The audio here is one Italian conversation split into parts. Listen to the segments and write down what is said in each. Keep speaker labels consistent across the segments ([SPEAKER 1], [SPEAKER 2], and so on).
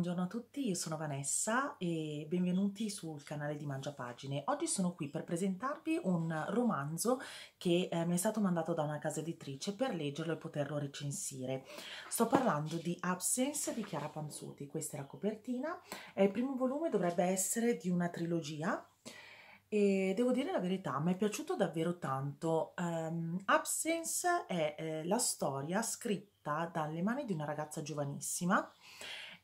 [SPEAKER 1] buongiorno a tutti, io sono Vanessa e benvenuti sul canale di Mangiapagine. Oggi sono qui per presentarvi un romanzo che eh, mi è stato mandato da una casa editrice per leggerlo e poterlo recensire. Sto parlando di Absence di Chiara Panzuti, questa è la copertina. È il primo volume dovrebbe essere di una trilogia e devo dire la verità, mi è piaciuto davvero tanto. Um, Absence è eh, la storia scritta dalle mani di una ragazza giovanissima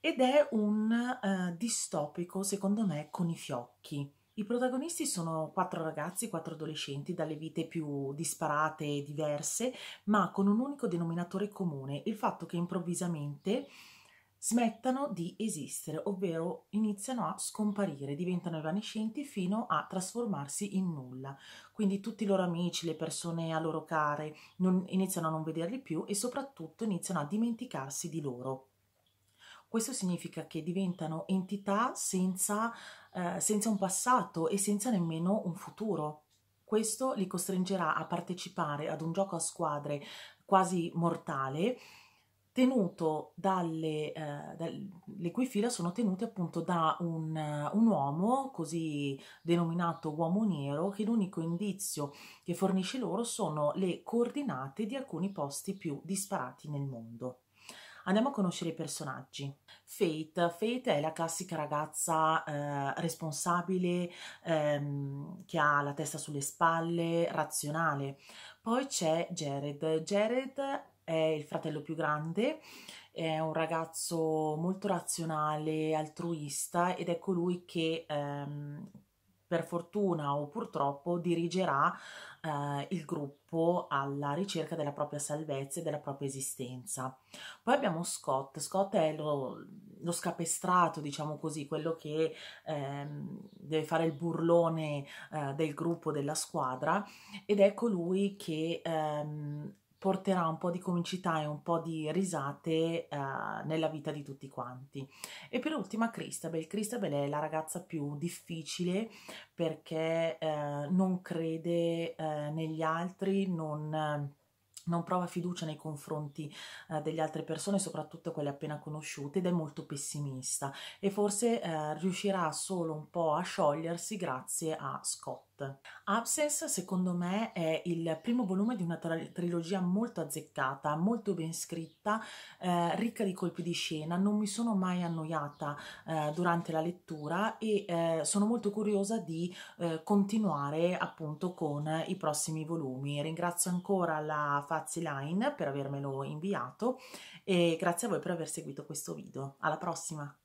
[SPEAKER 1] ed è un uh, distopico, secondo me, con i fiocchi. I protagonisti sono quattro ragazzi, quattro adolescenti dalle vite più disparate e diverse, ma con un unico denominatore comune, il fatto che improvvisamente smettano di esistere, ovvero iniziano a scomparire, diventano evanescenti fino a trasformarsi in nulla. Quindi tutti i loro amici, le persone a loro care, non, iniziano a non vederli più e soprattutto iniziano a dimenticarsi di loro. Questo significa che diventano entità senza, eh, senza un passato e senza nemmeno un futuro. Questo li costringerà a partecipare ad un gioco a squadre quasi mortale tenuto dalle, eh, dal, le cui fila sono tenute appunto da un, eh, un, uomo così denominato uomo nero che l'unico indizio che fornisce loro sono le coordinate di alcuni posti più disparati nel mondo. Andiamo a conoscere i personaggi. Fate. Fate è la classica ragazza eh, responsabile, ehm, che ha la testa sulle spalle, razionale. Poi c'è Jared. Jared è il fratello più grande, è un ragazzo molto razionale, altruista ed è colui che, ehm, per fortuna o purtroppo dirigerà eh, il gruppo alla ricerca della propria salvezza e della propria esistenza. Poi abbiamo Scott, Scott è lo, lo scapestrato, diciamo così, quello che eh, deve fare il burlone eh, del gruppo, della squadra ed è colui ecco che ehm, porterà un po' di comicità e un po' di risate uh, nella vita di tutti quanti. E per ultima Cristabel, Cristabel è la ragazza più difficile perché uh, non crede uh, negli altri, non non prova fiducia nei confronti eh, delle altre persone, soprattutto quelle appena conosciute, ed è molto pessimista e forse eh, riuscirà solo un po' a sciogliersi grazie a Scott Cat. Absence, secondo me, è il primo volume di una trilogia molto azzeccata, molto ben scritta, eh, ricca di colpi di scena. Non mi sono mai annoiata eh, durante la lettura e eh, sono molto curiosa di eh, continuare appunto con i prossimi volumi. Ringrazio ancora la Fazzi Line per avermelo inviato e grazie a voi per aver seguito questo video. Alla prossima!